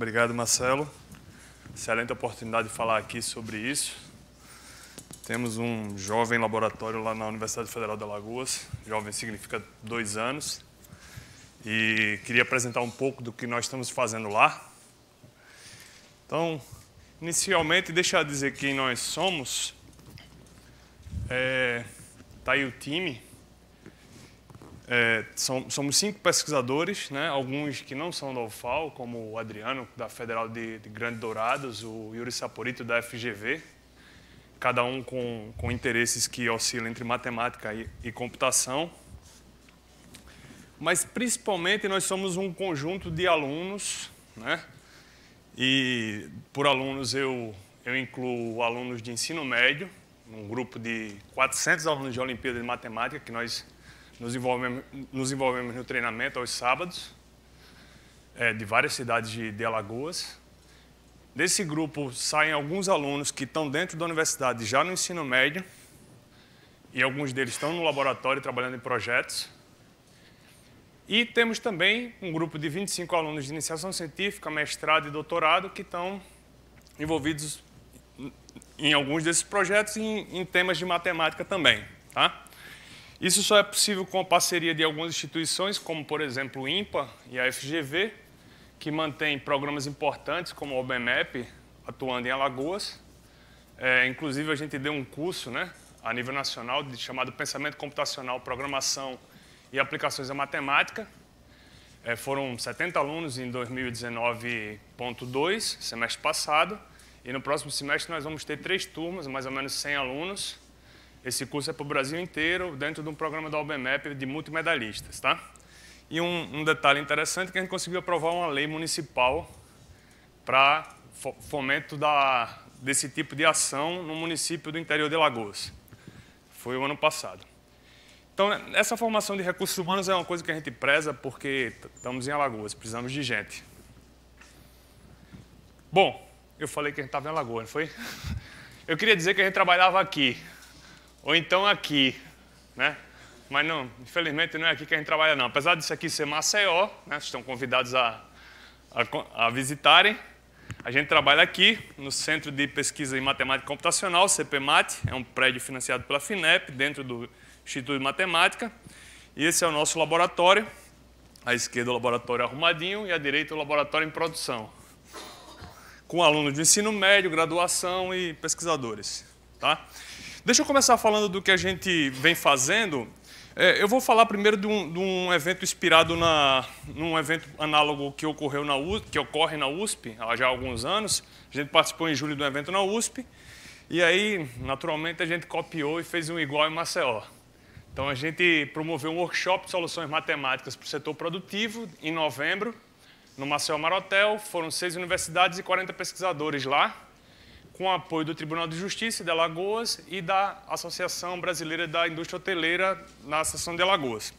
Obrigado, Marcelo. Excelente oportunidade de falar aqui sobre isso. Temos um jovem laboratório lá na Universidade Federal da Lagoas. Jovem significa dois anos. E queria apresentar um pouco do que nós estamos fazendo lá. Então, inicialmente, deixa eu dizer quem nós somos. Está é, tá aí o time é, somos cinco pesquisadores, né? alguns que não são da UFAL, como o Adriano, da Federal de, de Grande Dourados, o Yuri Saporito, da FGV, cada um com, com interesses que oscilam entre matemática e, e computação. Mas, principalmente, nós somos um conjunto de alunos, né? e por alunos eu, eu incluo alunos de ensino médio, um grupo de 400 alunos de Olimpíada de Matemática que nós nos envolvemos, nos envolvemos no treinamento aos sábados, é, de várias cidades de, de Alagoas. Desse grupo saem alguns alunos que estão dentro da universidade já no ensino médio, e alguns deles estão no laboratório trabalhando em projetos. E temos também um grupo de 25 alunos de iniciação científica, mestrado e doutorado que estão envolvidos em alguns desses projetos e em, temas de matemática também. Tá? Isso só é possível com a parceria de algumas instituições, como, por exemplo, o INPA e a FGV, que mantém programas importantes como o OBMEP, atuando em Alagoas. É, inclusive, a gente deu um curso né, a nível nacional de, chamado Pensamento Computacional, Programação e Aplicações à Matemática. É, foram 70 alunos em 2019.2, semestre passado, e no próximo semestre nós vamos ter três turmas, mais ou menos 100 alunos, esse curso é para o Brasil inteiro, dentro de um programa da OBMEP de multimedalistas. Tá? E um, um detalhe interessante é que a gente conseguiu aprovar uma lei municipal para fomento da, desse tipo de ação no município do interior de Lagoas. Foi o ano passado. Então, essa formação de recursos humanos é uma coisa que a gente preza porque estamos em Alagoas, precisamos de gente. Bom, eu falei que a gente estava em Alagoas, não foi? Eu queria dizer que a gente trabalhava aqui, ou então aqui, né? Mas não, infelizmente não é aqui que a gente trabalha não. Apesar disso aqui ser Maceió, né? Vocês estão convidados a, a, a visitarem. A gente trabalha aqui no Centro de Pesquisa em Matemática Computacional, CPMAT, é um prédio financiado pela FINEP, dentro do Instituto de Matemática. E esse é o nosso laboratório. À esquerda o laboratório arrumadinho e à direita o laboratório em produção. Com alunos de ensino médio, graduação e pesquisadores. Tá? Deixa eu começar falando do que a gente vem fazendo. É, eu vou falar primeiro de um, de um, evento inspirado na, num evento análogo que ocorreu na USP, que ocorre na USP há já alguns anos. A gente participou em julho de um evento na USP e aí, naturalmente, a gente copiou e fez um igual em Maceió. Então a gente promoveu um workshop de soluções matemáticas para o setor produtivo em novembro no Maceió Marotel. Foram seis universidades e 40 pesquisadores lá com o apoio do Tribunal de Justiça de Alagoas e da Associação Brasileira da Indústria Hoteleira na Associação de Alagoas.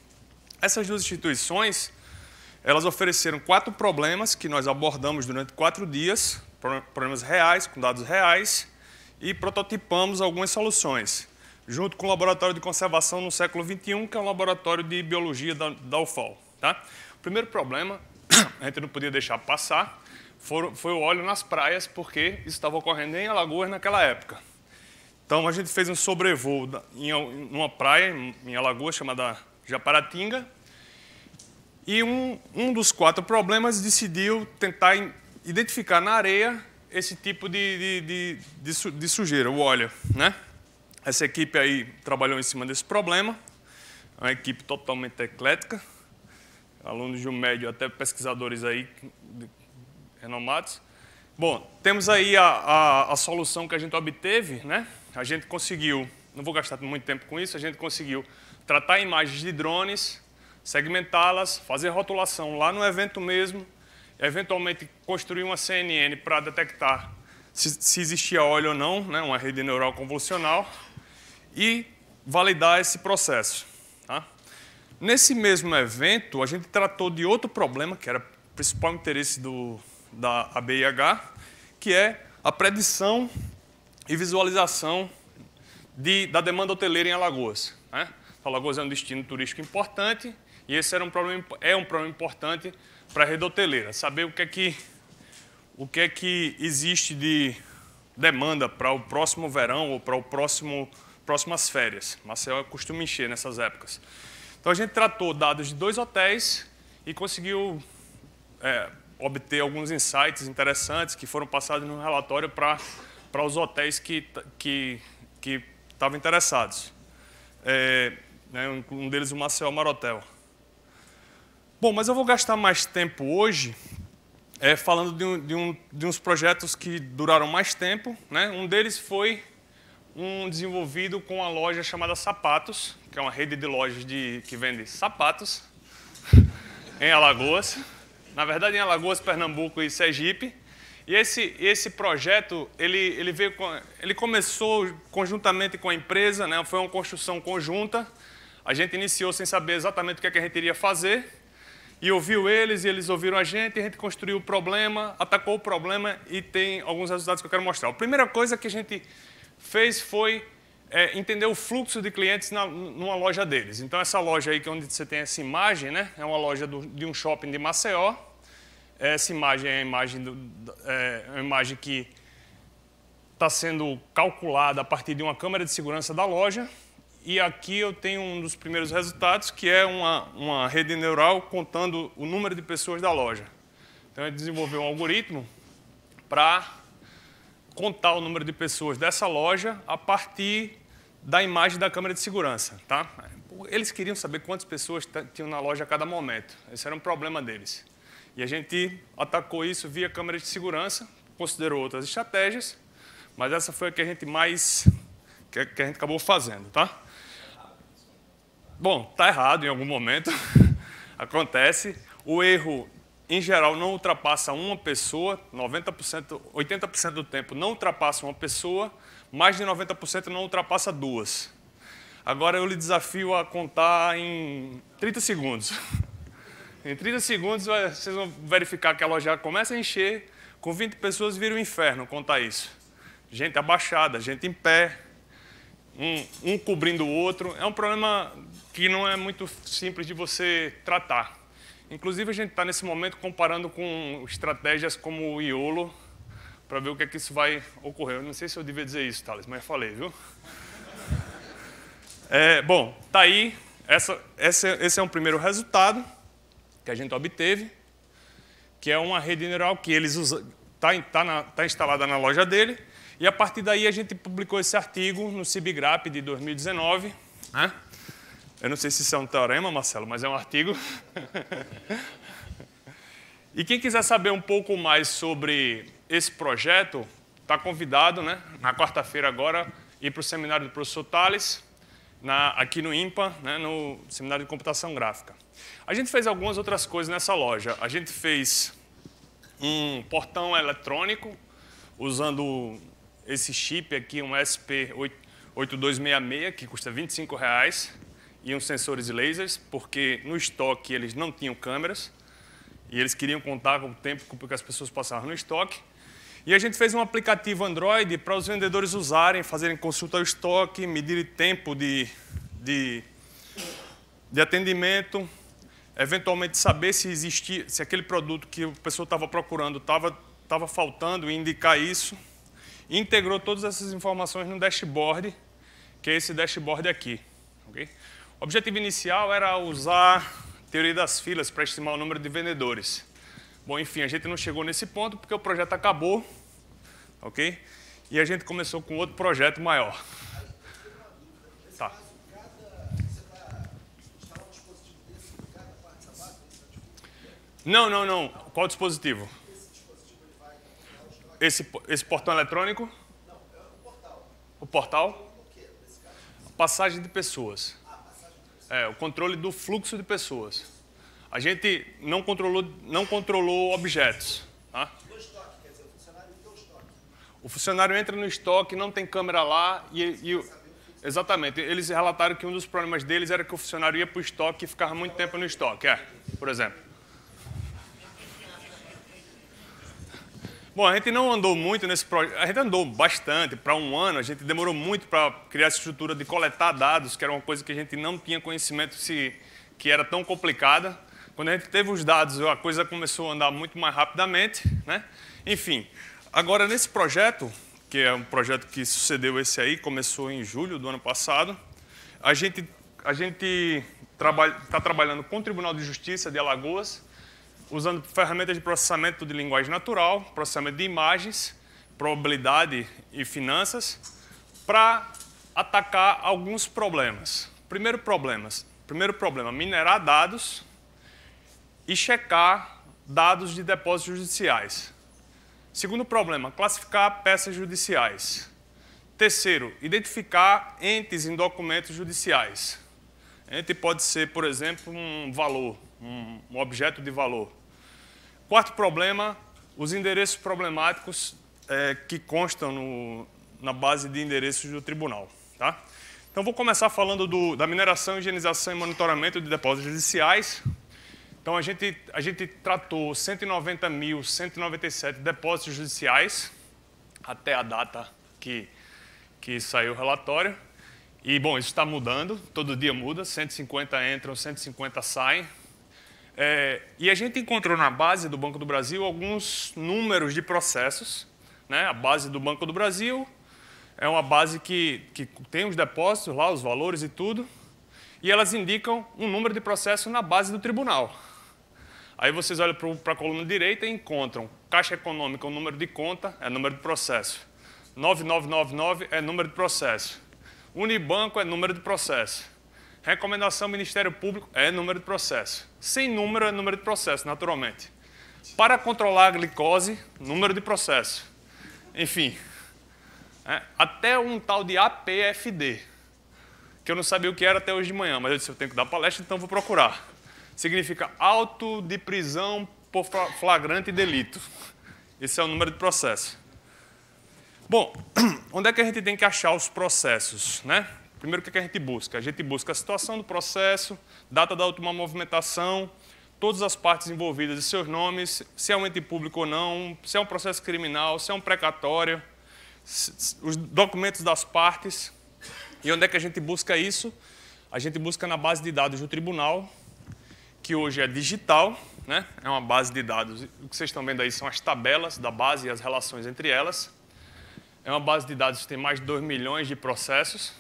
Essas duas instituições, elas ofereceram quatro problemas que nós abordamos durante quatro dias, problemas reais, com dados reais, e prototipamos algumas soluções, junto com o Laboratório de Conservação no século XXI, que é um laboratório de biologia da, da UFOL. Tá? O primeiro problema, a gente não podia deixar passar, foram, foi o óleo nas praias, porque isso estava ocorrendo em Alagoas naquela época. Então a gente fez um sobrevoo em uma praia em Alagoas chamada Japaratinga e um, um dos quatro problemas decidiu tentar identificar na areia esse tipo de, de, de, de, sujeira, o óleo. Né? Essa equipe aí trabalhou em cima desse problema, é uma equipe totalmente eclética, alunos de um médio até pesquisadores aí renomados. Bom, temos aí a, a, a, solução que a gente obteve, né? A gente conseguiu, não vou gastar muito tempo com isso, a gente conseguiu tratar imagens de drones, segmentá-las, fazer rotulação lá no evento mesmo, eventualmente construir uma CNN para detectar se, se existia óleo ou não, né? uma rede neural convolucional, e validar esse processo. Tá? Nesse mesmo evento, a gente tratou de outro problema, que era o principal interesse do, da ABIH, que é a predição e visualização de, da demanda hoteleira em Alagoas. Né? Alagoas é um destino turístico importante e esse era um problema, é um problema importante para a rede hoteleira. Saber o que é que, o que, é que existe de demanda para o próximo verão ou para o próximo próximas férias. Marcel costuma encher nessas épocas. Então a gente tratou dados de dois hotéis e conseguiu é, obter alguns insights interessantes que foram passados no relatório para os hotéis que que que estavam interessados. É, né, um deles o Maceió Marotel. Bom, mas eu vou gastar mais tempo hoje é, falando de, um, de, um, de, uns projetos que duraram mais tempo. Né? Um deles foi um desenvolvido com uma loja chamada Sapatos, que é uma rede de lojas de, que vende sapatos em Alagoas na verdade em Alagoas, Pernambuco e Sergipe. E esse, esse projeto, ele, ele, veio, ele começou conjuntamente com a empresa, né? foi uma construção conjunta. A gente iniciou sem saber exatamente o que, é que a gente iria fazer. E ouviu eles, e eles ouviram a gente, e a gente construiu o problema, atacou o problema e tem alguns resultados que eu quero mostrar. A primeira coisa que a gente fez foi é, entender o fluxo de clientes na, numa loja deles. Então, essa loja aí, que é onde você tem essa imagem, né? é uma loja do, de um shopping de Maceió. Essa imagem é a imagem, do, é, é imagem que está sendo calculada a partir de uma câmera de segurança da loja. E aqui eu tenho um dos primeiros resultados, que é uma, uma rede neural contando o número de pessoas da loja. Então, ele desenvolveu um algoritmo para contar o número de pessoas dessa loja a partir da imagem da câmera de segurança. Tá? Eles queriam saber quantas pessoas tinham na loja a cada momento. Esse era um problema deles. E a gente atacou isso via câmeras de segurança, considerou outras estratégias, mas essa foi a que a gente mais que, a gente acabou fazendo, tá? Bom, tá errado em algum momento, acontece. O erro, em geral, não ultrapassa uma pessoa, 90%, 80% do tempo não ultrapassa uma pessoa, mais de 90% não ultrapassa duas. Agora eu lhe desafio a contar em 30 segundos. Em 30 segundos, vocês vão verificar que a loja começa a encher, com 20 pessoas vira um inferno, contar isso. Gente abaixada, gente em pé, um, um, cobrindo o outro. É um problema que não é muito simples de você tratar. Inclusive, a gente está nesse momento comparando com estratégias como o IOLO, para ver o que é que isso vai ocorrer. Eu não sei se eu devia dizer isso, Thales, mas falei, viu? É, bom, tá aí. Essa, essa, é, esse é um primeiro resultado que a gente obteve, que é uma rede neural que eles está tá tá, tá instalada na loja dele. E a partir daí a gente publicou esse artigo no CIBGRAP de 2019. Né? Eu não sei se isso é um teorema, Marcelo, mas é um artigo. e quem quiser saber um pouco mais sobre esse projeto, está convidado, né, na quarta-feira agora, ir para o seminário do professor Tales, na, aqui no IMPA, né, no Seminário de Computação Gráfica. A gente fez algumas outras coisas nessa loja. A gente fez um portão eletrônico usando esse chip aqui, um SP8266, que custa 25 reais, e uns sensores lasers, porque no estoque eles não tinham câmeras e eles queriam contar com o tempo que as pessoas passavam no estoque. E a gente fez um aplicativo Android para os vendedores usarem, fazerem consulta ao estoque, medirem tempo de, de, de atendimento, eventualmente saber se existia, se aquele produto que a pessoa estava procurando estava estava faltando e indicar isso. integrou todas essas informações no dashboard, que é esse dashboard aqui. Okay? O objetivo inicial era usar a teoria das filas para estimar o número de vendedores. Bom, enfim, a gente não chegou nesse ponto porque o projeto acabou, ok? E a gente começou com outro projeto maior. Não, não, não. Qual dispositivo? Esse, esse portão eletrônico? Não, é o portal. O portal? Passagem de pessoas. É, o controle do fluxo de pessoas. A gente não controlou, não controlou objetos. Tá? O funcionário entra no estoque, não tem câmera lá e, e exatamente. Eles relataram que um dos problemas deles era que o funcionário ia para o estoque e ficava muito tempo no estoque. É, por exemplo. Bom, a gente não andou muito nesse projeto, a gente andou bastante, para um ano, a gente demorou muito para criar essa estrutura de coletar dados, que era uma coisa que a gente não tinha conhecimento se, que era tão complicada. Quando a gente teve os dados, a coisa começou a andar muito mais rapidamente. Né? Enfim, agora nesse projeto, que é um projeto que sucedeu esse aí, começou em julho do ano passado, a gente a gente está trabalhando com o Tribunal de Justiça de Alagoas, usando ferramentas de processamento de linguagem natural, processamento de imagens, probabilidade e finanças, para atacar alguns problemas. Primeiro, problema, Primeiro problema, minerar dados e checar dados de depósitos judiciais. Segundo problema, classificar peças judiciais. Terceiro, identificar entes em documentos judiciais. Ente pode ser, por exemplo, um valor, um objeto de valor. Quarto problema, os endereços problemáticos é, que constam no, na base de endereços do tribunal. Tá? Então, vou começar falando do, da mineração, higienização e monitoramento de depósitos judiciais. Então, a gente, a gente tratou 190.197 depósitos judiciais até a data que, que saiu o relatório. E, bom, isso está mudando, todo dia muda, 150 entram, 150 saem, é, e a gente encontrou na base do Banco do Brasil alguns números de processos. Né? A base do Banco do Brasil é uma base que, que tem os depósitos lá, os valores e tudo, e elas indicam um número de processos na base do tribunal. Aí vocês olham para a coluna direita e encontram Caixa Econômica, o número de conta é número de processo. 9999 é número de processo. Unibanco é número de processo. Recomendação Ministério Público é número de processo. Sem número é número de processo, naturalmente. Para controlar a glicose, número de processo. Enfim, é, até um tal de APFD, que eu não sabia o que era até hoje de manhã, mas eu disse, eu tenho que dar palestra, então vou procurar. Significa auto de prisão por flagrante delito. Esse é o número de processo. Bom, onde é que a gente tem que achar os processos? Né? Primeiro, o que, é que a gente busca? A gente busca a situação do processo, data da última movimentação, todas as partes envolvidas e seus nomes, se é um ente público ou não, se é um processo criminal, se é um precatório, os documentos das partes. E onde é que a gente busca isso? A gente busca na base de dados do tribunal, que hoje é digital, né? é uma base de dados. O que vocês estão vendo aí são as tabelas da base e as relações entre elas. É uma base de dados que tem mais de 2 milhões de processos.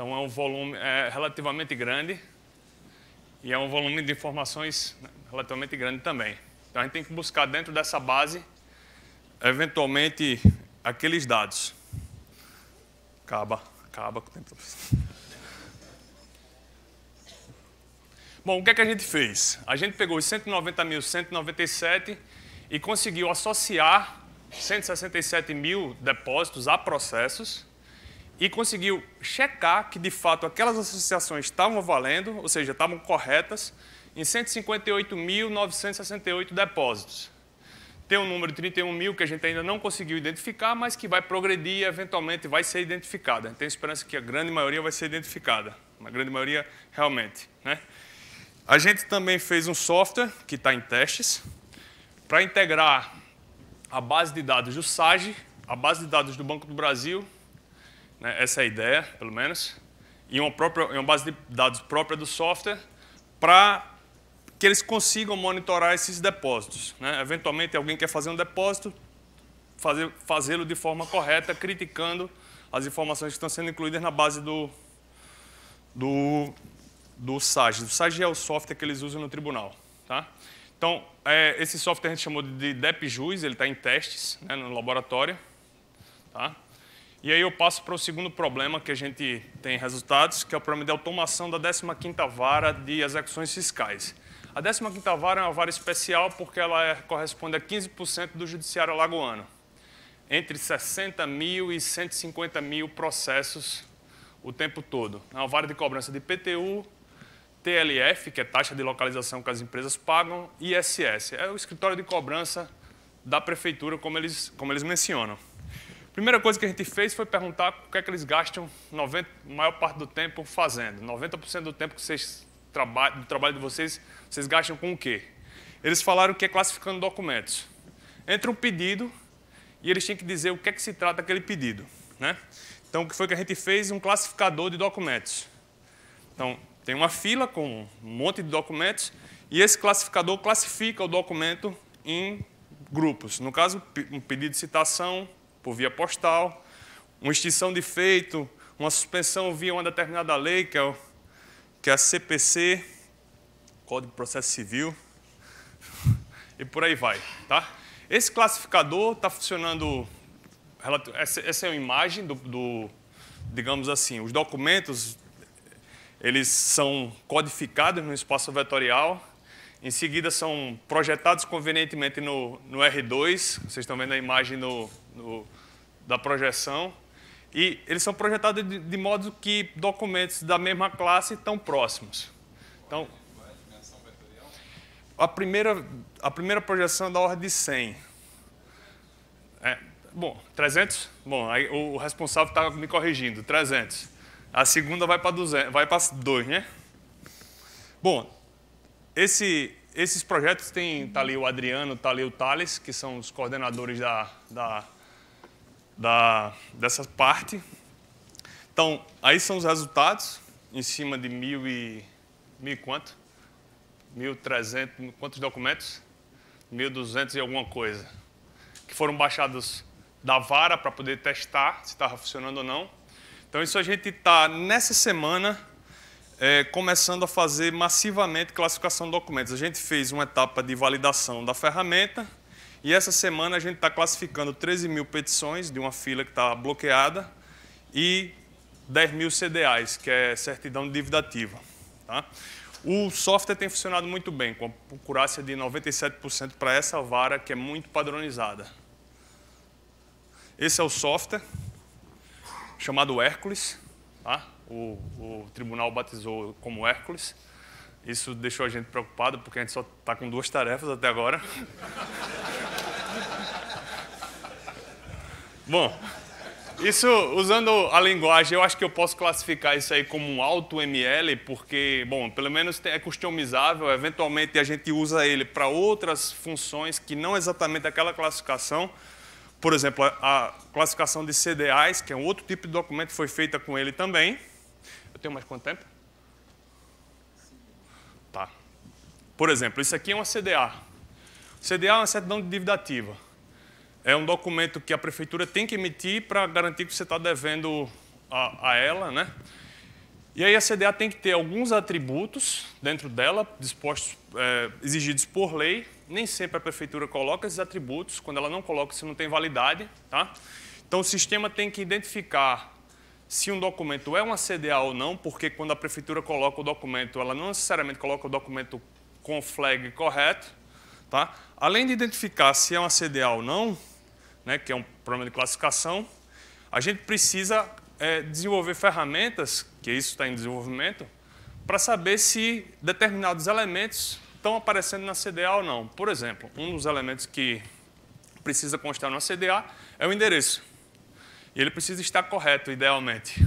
Então é um volume é, relativamente grande e é um volume de informações né, relativamente grande também. Então a gente tem que buscar dentro dessa base, eventualmente, aqueles dados. Acaba, acaba com o tempo. Bom, o que, é que a gente fez? A gente pegou os 190.197 e conseguiu associar 167 mil depósitos a processos e conseguiu checar que, de fato, aquelas associações estavam valendo, ou seja, estavam corretas, em 158.968 depósitos. Tem um número de 31 mil que a gente ainda não conseguiu identificar, mas que vai progredir e eventualmente vai ser identificada. Tenho esperança que a grande maioria vai ser identificada, uma grande maioria realmente. Né? A gente também fez um software que está em testes para integrar a base de dados do SAGE, a base de dados do Banco do Brasil né? Essa é a ideia, pelo menos. em uma, própria, uma base de dados própria do software para que eles consigam monitorar esses depósitos. Né? Eventualmente, alguém quer fazer um depósito, fazê-lo de forma correta, criticando as informações que estão sendo incluídas na base do, do, do SAGE. O SAGE é o software que eles usam no tribunal. Tá? Então, é, esse software a gente chamou de DepJuiz, ele está em testes né, no laboratório. Tá? E aí eu passo para o segundo problema que a gente tem resultados, que é o problema de automação da 15ª Vara de Execuções Fiscais. A 15ª Vara é uma vara especial porque ela é, corresponde a 15% do judiciário alagoano. Entre 60 mil e 150 mil processos o tempo todo. É uma vara de cobrança de PTU, TLF, que é taxa de localização que as empresas pagam, e ISS. É o escritório de cobrança da prefeitura, como eles, como eles mencionam. Primeira coisa que a gente fez foi perguntar o que é que eles gastam 90, maior parte do tempo fazendo. 90% do tempo que vocês do trabalho de vocês, vocês gastam com o quê? Eles falaram que é classificando documentos. Entra um pedido e eles têm que dizer o que é que se trata aquele pedido. Né? Então, o que foi que a gente fez? Um classificador de documentos. Então, tem uma fila com um monte de documentos e esse classificador classifica o documento em grupos. No caso, um pedido de citação, por via postal, uma extinção de feito, uma suspensão via uma determinada lei, que é, o, que é a CPC, Código de Processo Civil, e por aí vai. Tá? Esse classificador está funcionando. Essa, essa é uma imagem do, do, digamos assim, os documentos eles são codificados no espaço vetorial em seguida, são projetados convenientemente no, no R2. Vocês estão vendo a imagem no, no, da projeção. E eles são projetados de, de modo que documentos da mesma classe estão próximos. Então, a primeira, a primeira projeção é da ordem de 100. É, bom, 300? Bom, aí o responsável está me corrigindo, 300. A segunda vai para 200, vai para 2, né? Bom, esse, esses projetos tem, tá ali o Adriano, tá ali o Thales, que são os coordenadores da, da, da, dessa parte. Então, aí são os resultados, em cima de mil e... mil e quanto? 1.300, quantos documentos? 1.200 e alguma coisa. Que foram baixados da vara para poder testar se estava funcionando ou não. Então, isso a gente está, nessa semana, é, começando a fazer massivamente classificação de documentos. A gente fez uma etapa de validação da ferramenta e essa semana a gente está classificando 13 mil petições de uma fila que está bloqueada e 10 mil CDAs, que é certidão de dívida ativa. Tá? O software tem funcionado muito bem, com a procurácia de 97% para essa vara, que é muito padronizada. Esse é o software, chamado Hércules. Tá? o, o tribunal batizou como Hércules. Isso deixou a gente preocupado, porque a gente só está com duas tarefas até agora. Bom, isso, usando a linguagem, eu acho que eu posso classificar isso aí como um alto ML, porque, bom, pelo menos é customizável, eventualmente a gente usa ele para outras funções que não exatamente aquela classificação. Por exemplo, a classificação de CDAs, que é um outro tipo de documento, foi feita com ele também. Eu tenho mais quanto tempo? Tá. Por exemplo, isso aqui é uma CDA. CDA é uma certidão de dívida ativa. É um documento que a prefeitura tem que emitir para garantir que você está devendo a, a ela, né? E aí a CDA tem que ter alguns atributos dentro dela, dispostos, é, exigidos por lei. Nem sempre a prefeitura coloca esses atributos. Quando ela não coloca, isso não tem validade. Tá? Então o sistema tem que identificar se um documento é uma CDA ou não, porque quando a prefeitura coloca o documento, ela não necessariamente coloca o documento com o flag correto. Tá? Além de identificar se é uma CDA ou não, né, que é um problema de classificação, a gente precisa é, desenvolver ferramentas, que isso está em desenvolvimento, para saber se determinados elementos estão aparecendo na CDA ou não. Por exemplo, um dos elementos que precisa constar na CDA é o endereço. E ele precisa estar correto, idealmente.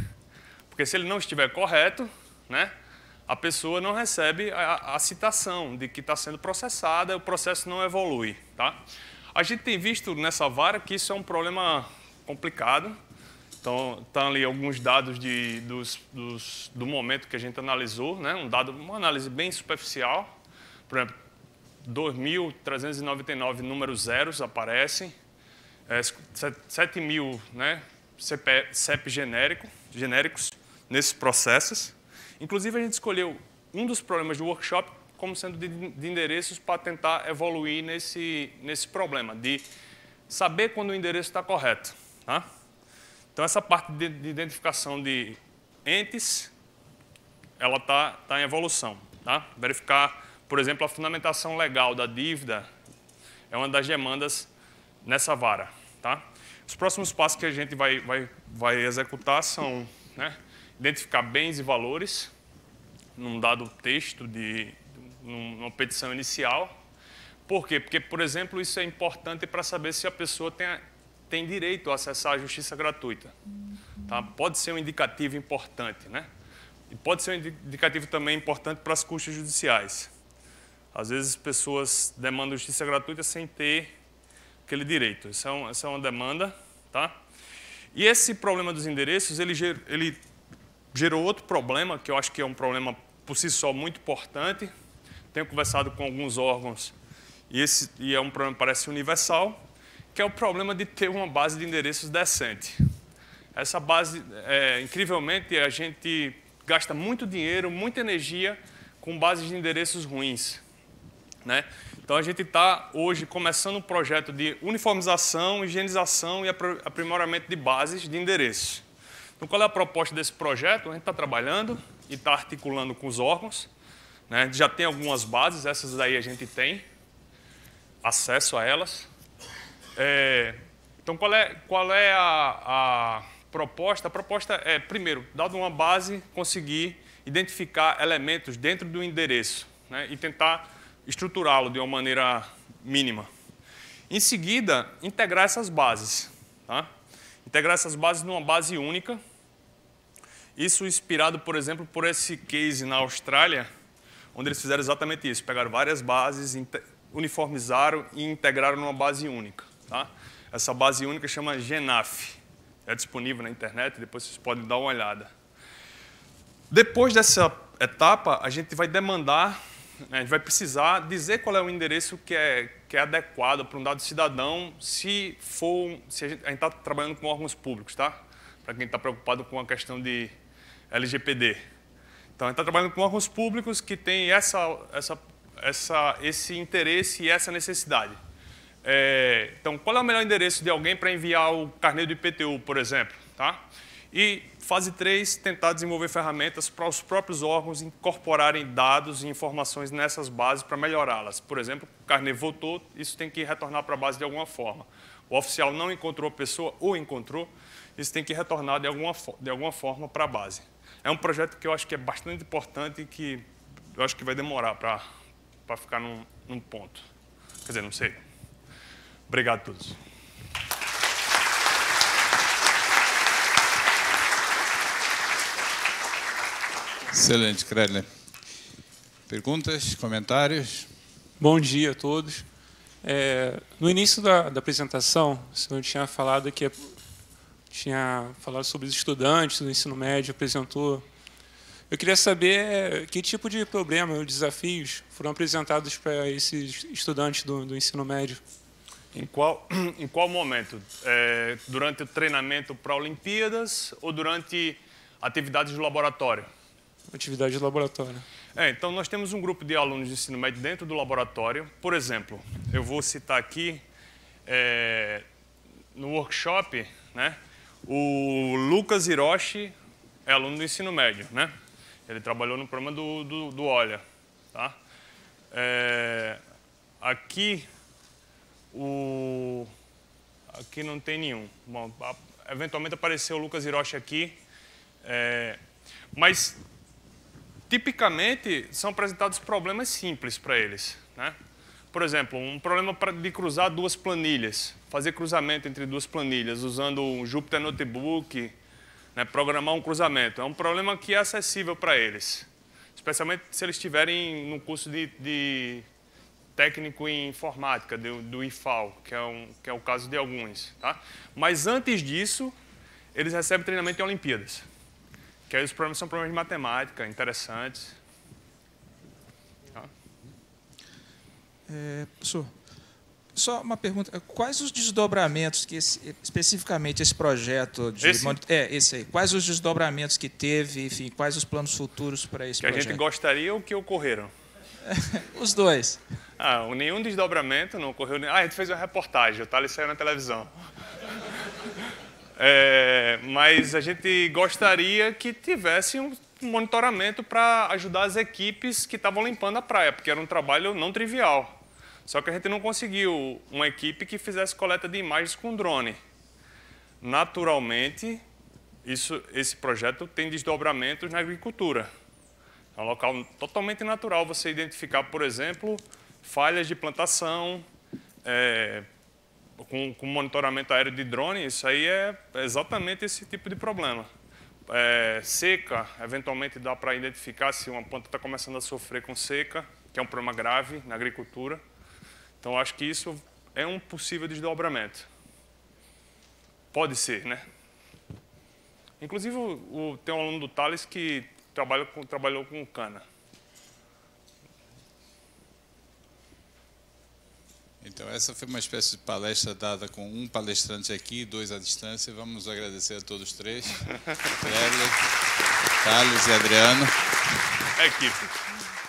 Porque se ele não estiver correto, né, a pessoa não recebe a, a citação de que está sendo processada, o processo não evolui. Tá? A gente tem visto nessa vara que isso é um problema complicado. Então, estão tá ali alguns dados de, dos, dos, do momento que a gente analisou, né? um dado, uma análise bem superficial. Por exemplo, 2.399 números zeros aparecem, é, 7 mil né, CP, CEP genérico, genéricos nesses processos. Inclusive, a gente escolheu um dos problemas do workshop como sendo de, de endereços para tentar evoluir nesse, nesse problema, de saber quando o endereço está correto. Tá? Então, essa parte de, de identificação de entes, ela está tá em evolução. Tá? Verificar, por exemplo, a fundamentação legal da dívida é uma das demandas nessa vara. Tá? Os próximos passos que a gente vai, vai, vai executar são né, identificar bens e valores num dado texto, de, numa petição inicial. Por quê? Porque, por exemplo, isso é importante para saber se a pessoa tem, a, tem direito a acessar a justiça gratuita. Tá? Pode ser um indicativo importante. Né? E pode ser um indicativo também importante para as custas judiciais. Às vezes, pessoas demandam justiça gratuita sem ter aquele direito. Isso é, um, é uma demanda. Tá? E esse problema dos endereços, ele, ger, ele gerou outro problema, que eu acho que é um problema por si só muito importante. Tenho conversado com alguns órgãos e, esse, e é um problema parece universal, que é o problema de ter uma base de endereços decente. Essa base, é, incrivelmente, a gente gasta muito dinheiro, muita energia com bases de endereços ruins. Né? Então a gente está hoje começando um projeto de uniformização, higienização e aprimoramento de bases de endereços. Então qual é a proposta desse projeto? A gente está trabalhando e está articulando com os órgãos. Né? Já tem algumas bases, essas daí a gente tem acesso a elas. É, então qual é, qual é a, a proposta? A proposta é, primeiro, dado uma base, conseguir identificar elementos dentro do endereço né? e tentar estruturá-lo de uma maneira mínima. Em seguida, integrar essas bases. Tá? Integrar essas bases numa base única. Isso inspirado, por exemplo, por esse case na Austrália, onde eles fizeram exatamente isso. Pegaram várias bases, uniformizaram e integraram numa base única. Tá? Essa base única chama GENAF. É disponível na internet, depois vocês podem dar uma olhada. Depois dessa etapa, a gente vai demandar a gente vai precisar dizer qual é o endereço que é, que é adequado para um dado cidadão, se for se a gente está trabalhando com órgãos públicos, tá? Para quem está preocupado com a questão de LGPD. Então, a gente está trabalhando com órgãos públicos que têm essa, essa, essa, esse interesse e essa necessidade. É, então, qual é o melhor endereço de alguém para enviar o carnê do IPTU, por exemplo? Tá? E fase 3, tentar desenvolver ferramentas para os próprios órgãos incorporarem dados e informações nessas bases para melhorá-las. Por exemplo, o carnê voltou, isso tem que retornar para a base de alguma forma. O oficial não encontrou a pessoa ou encontrou, isso tem que retornar de alguma, de alguma forma para a base. É um projeto que eu acho que é bastante importante e que eu acho que vai demorar para, para ficar num, num ponto. Quer dizer, não sei. Obrigado a todos. Excelente, Kredler. Perguntas, comentários? Bom dia a todos. É, no início da, da apresentação, o senhor tinha falado que é, tinha falado sobre os estudantes do ensino médio, apresentou. Eu queria saber é, que tipo de problema ou desafios foram apresentados para esses estudantes do, do ensino médio. Em qual, em qual momento? É, durante o treinamento para Olimpíadas ou durante atividades de laboratório? atividade de laboratório. É, então nós temos um grupo de alunos de ensino médio dentro do laboratório. Por exemplo, eu vou citar aqui é, no workshop, né? O Lucas Hiroshi é aluno do ensino médio, né? Ele trabalhou no programa do, do, do Olha, tá? É, aqui o aqui não tem nenhum. Bom, eventualmente apareceu o Lucas Hiroshi aqui, é, mas tipicamente são apresentados problemas simples para eles. Né? Por exemplo, um problema de cruzar duas planilhas, fazer cruzamento entre duas planilhas usando um Jupyter Notebook, né? programar um cruzamento. É um problema que é acessível para eles, especialmente se eles estiverem no curso de, de técnico em informática, do, do IFAL, que é, um, que é o caso de alguns. Tá? Mas antes disso, eles recebem treinamento em Olimpíadas. Que aí os problemas são problemas de matemática, interessantes. É, professor, só uma pergunta. Quais os desdobramentos que esse, especificamente esse projeto de esse? é esse aí? Quais os desdobramentos que teve, enfim, quais os planos futuros para esse que projeto? Que a gente gostaria ou que ocorreram? os dois. Ah, nenhum desdobramento não ocorreu. Ah, a gente fez uma reportagem, o Thales saiu na televisão. É, mas a gente gostaria que tivesse um monitoramento para ajudar as equipes que estavam limpando a praia, porque era um trabalho não trivial. Só que a gente não conseguiu uma equipe que fizesse coleta de imagens com drone. Naturalmente, isso, esse projeto tem desdobramentos na agricultura. É um local totalmente natural você identificar, por exemplo, falhas de plantação, é, com, com monitoramento aéreo de drone, isso aí é exatamente esse tipo de problema. É, seca, eventualmente dá para identificar se uma planta está começando a sofrer com seca, que é um problema grave na agricultura. Então, acho que isso é um possível desdobramento. Pode ser, né? Inclusive, o, o, tem um aluno do Thales que trabalha com, trabalhou com cana. Então, essa foi uma espécie de palestra dada com um palestrante aqui, dois à distância. Vamos agradecer a todos três: Cléber, Carlos e Adriano. É equipe.